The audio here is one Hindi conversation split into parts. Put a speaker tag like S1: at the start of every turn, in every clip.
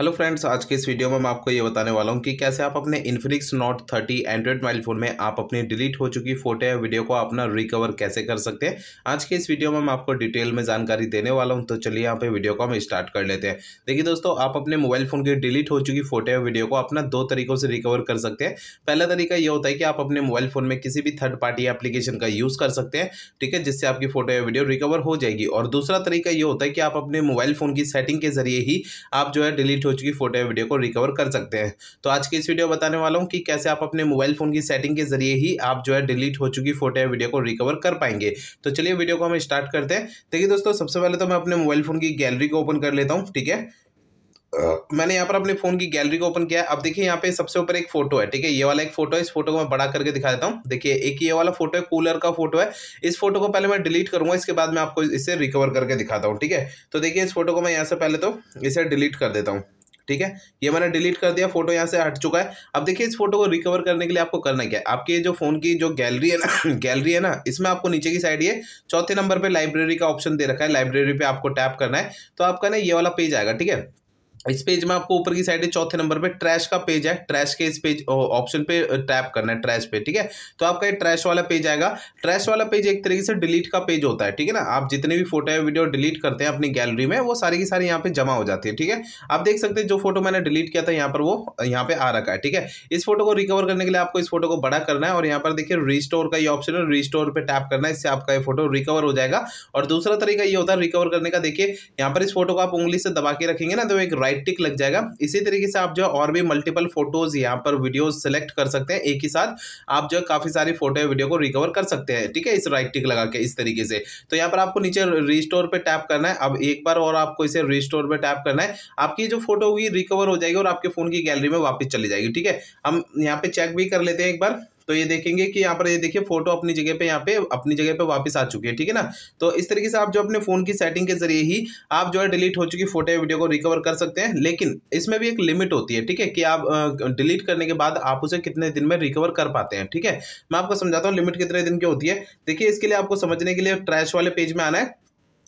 S1: हेलो फ्रेंड्स आज के इस वीडियो में मैं आपको ये बताने वाला हूँ कि कैसे आप अपने Infinix Note 30 Android mobile phone में आप अपनी डिलीट हो चुकी फोटो या वीडियो को अपना रिकवर कैसे कर सकते हैं आज के इस वीडियो में मैं आपको डिटेल में जानकारी देने वाला हूँ तो चलिए यहाँ पे वीडियो को हम स्टार्ट कर लेते हैं देखिए दोस्तों आप अपने मोबाइल फ़ोन की डिलीट हो चुकी फोटो या वीडियो को अपना दो तरीकों से रिकवर कर सकते हैं पहला तरीका यह होता है कि आप अपने मोबाइल फ़ोन में किसी भी थर्ड पार्टी एप्लीकेशन का यूज़ कर सकते हैं ठीक है जिससे आपकी फोटो या वीडियो रिकवर हो जाएगी और दूसरा तरीका ये होता है कि आप अपने मोबाइल फ़ोन की सेटिंग के जरिए ही आप जो है डिलीट हो चुकी फोटो या वीडियो को रिकवर कर सकते हैं तो आज की इस वीडियो बताने वाला हूँ कि कैसे आप अपने मोबाइल फ़ोन की सेटिंग के जरिए ही आप जो है डिलीट हो चुकी फोटो या वीडियो को रिकवर कर पाएंगे तो चलिए वीडियो को हम स्टार्ट करते हैं देखिए दोस्तों सबसे पहले तो मैं अपने मोबाइल फ़ोन की गैलरी को ओपन कर लेता हूँ ठीक है हाँ। मैंने यहाँ पर अपने फ़ोन की गैलरी को ओपन किया है अब देखिए यहाँ पे सबसे ऊपर एक फोटो है ठीक है ये वाला एक फोटो है इस फोटो को मैं बड़ा करके दिखा देता हूँ देखिए एक ये वाला फोटो है कूलर का फोटो है इस फोटो को पहले मैं डिलीट करूंगा इसके बाद मैं आपको इसे रिकवर करके दिखाता हूँ ठीक है तो देखिए इस फोटो को मैं यहाँ से पहले तो इसे डिलीट कर देता हूँ ठीक है ये मैंने डिलीट कर दिया फोटो यहाँ से हट चुका है अब देखिए इस फोटो को रिकवर करने के लिए आपको करना क्या है आपके जो फ़ोन की जो गैलरी है ना गैलरी है ना इसमें आपको नीचे की साइड ये चौथे नंबर पर लाइब्रेरी का ऑप्शन दे रखा है लाइब्रेरी पर आपको टैप करना है तो आपका ना ये वाला पेज आएगा ठीक है इस पेज में आपको ऊपर की साइड है चौथे नंबर पे ट्रैश का पेज है ट्रैश के इस पेज ऑप्शन पे टैप करना है ट्रैश पे ठीक है तो आपका ये ट्रैश वाला पेज आएगा ट्रैश वाला पेज एक तरीके से डिलीट का पेज होता है ठीक है ना आप जितने भी फोटो या वीडियो डिलीट करते हैं अपनी गैलरी में वो सारी की सारी यहाँ पे जमा हो जाती है ठीक है आप देख सकते हैं जो फोटो मैंने डिलीट किया था यहाँ पर वो यहाँ पे आ रखा है ठीक है इस फोटो को रिकवर करने के लिए आपको इस फोटो को बड़ा करना है और यहाँ पर देखिए रिस्टोर का ये ऑप्शन है रिस्टोर पर टैप करना है इससे आपका ये फोटो रिकवर हो जाएगा और दूसरा तरीका ये होता है रिकवर करने का देखिए यहाँ पर इस फोटो को आप उंगली से दबा के रखेंगे ना तो एक राइट राइट टिक लग जाएगा इसी तरीके से आप जो है और भी मल्टीपल फोटोज़ यहाँ पर वीडियोज सेलेक्ट कर सकते हैं एक ही साथ आप जो है काफ़ी सारी फोटो या वीडियो को रिकवर कर सकते हैं ठीक है इस राइट टिक लगा के इस तरीके से तो यहाँ पर आपको नीचे रिस्टोर पर टैप करना है अब एक बार और आपको इसे रिस्टोर पर टैप करना है आपकी जो फोटो होगी रिकवर हो जाएगी और आपके फ़ोन की गैलरी में वापस चली जाएगी ठीक है हम यहाँ पे चेक भी कर लेते हैं एक बार तो ये देखेंगे कि यहाँ पर ये देखिए फोटो अपनी जगह पे यहाँ पे अपनी जगह पे वापस आ चुकी है ठीक है ना तो इस तरीके से आप जो अपने फोन की सेटिंग के जरिए ही आप जो है डिलीट हो चुकी फोटो या वीडियो को रिकवर कर सकते हैं लेकिन इसमें भी एक लिमिट होती है ठीक है कि आप डिलीट करने के बाद आप उसे कितने दिन में रिकवर कर पाते हैं ठीक है मैं आपको समझाता हूँ लिमिट कितने दिन की होती है देखिए इसके लिए आपको समझने के लिए ट्रैश वाले पेज में आना है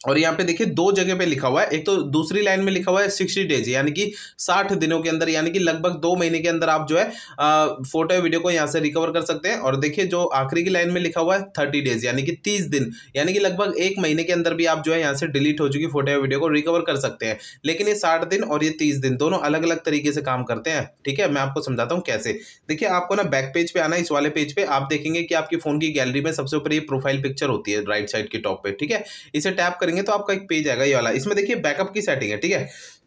S1: और यहाँ पे देखिए दो जगह पे लिखा हुआ है एक तो दूसरी लाइन में लिखा हुआ है सिक्सटी डेज यानी कि साठ दिनों के अंदर यानी कि लगभग दो महीने के अंदर आप जो है आ, फोटो वीडियो को यहाँ से रिकवर कर सकते हैं और देखिए जो आखिरी की लाइन में लिखा हुआ है थर्टी डेज यानी कि तीस दिन यानी कि लगभग एक महीने के अंदर भी आप जो है यहाँ से डिलीट हो चुकी फोटो वीडियो को रिकवर कर सकते हैं लेकिन ये साठ दिन और ये तीस दिन दोनों अलग अलग तरीके से काम करते हैं ठीक है मैं आपको समझाता हूँ कैसे देखिए आपको ना बैक पेज पे आना इस वाले पेज पे आप देखेंगे कि आपकी फोन की गैलरी में सबसे ऊपर ये प्रोफाइल पिक्चर होती है राइट साइड के टॉप पे ठीक है इसे टैप करेंगे तो आपका एक पेज आएगा ये वाला इसमें देखिए बैकअप की सेटिंग है ठीक है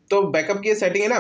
S1: तो बैकअप की सेटिंग है ना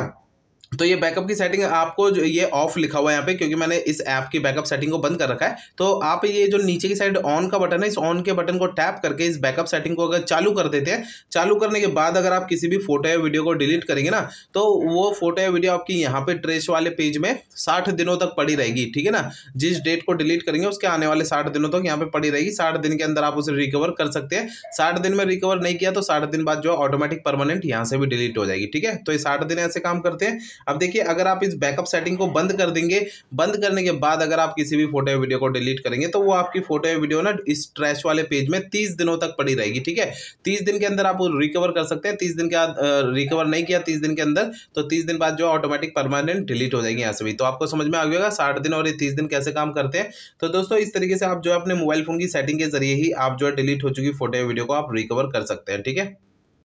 S1: तो ये बैकअप की सेटिंग आपको जो ये ऑफ लिखा हुआ है यहाँ पे क्योंकि मैंने इस ऐप की बैकअप सेटिंग को बंद कर रखा है तो आप ये जो नीचे की साइड ऑन का बटन है इस ऑन के बटन को टैप करके इस बैकअप सेटिंग को अगर चालू कर देते हैं चालू करने के बाद अगर आप किसी भी फोटो या वीडियो को डिलीट करेंगे ना तो वो फोटो या वीडियो आपकी यहाँ पे ट्रेस वाले पेज में साठ दिनों तक पड़ी रहेगी ठीक है ना जिस डेट को डिलीट करेंगे उसके आने वाले साठ दिनों तक यहाँ पे पड़ी रहेगी साठ दिन के अंदर आप उसे रिकवर कर सकते हैं साठ दिन में रिकवर नहीं किया तो साठ दिन बाद जो ऑटोमेटिक परमानेंट यहाँ से भी डिलीट हो जाएगी ठीक है तो ये साठ दिन ऐसे काम करते हैं अब देखिए अगर आप इस बैकअप सेटिंग को बंद कर देंगे बंद करने के बाद अगर आप किसी भी फोटो या वीडियो को डिलीट करेंगे तो वो आपकी फोटो या वीडियो ना इस ट्रैश वाले पेज में तीस दिनों तक पड़ी रहेगी ठीक है तीस दिन के अंदर आप रिकवर कर सकते हैं तीस दिन के बाद रिकवर नहीं किया तीस दिन के अंदर तो तीस दिन बाद जो ऑटोमेटिक परमानेंट डिलीट हो जाएगी यहाँ से भी तो आपको समझ में आ गएगा साठ दिन और तीस दिन कैसे काम करते हैं तो दोस्तों इस तरीके से आप जो अपने मोबाइल फोन की सेटिंग के जरिए ही आप जो है डिलीट हो चुकी फोटो या वीडियो को आप रिकवर कर सकते हैं ठीक है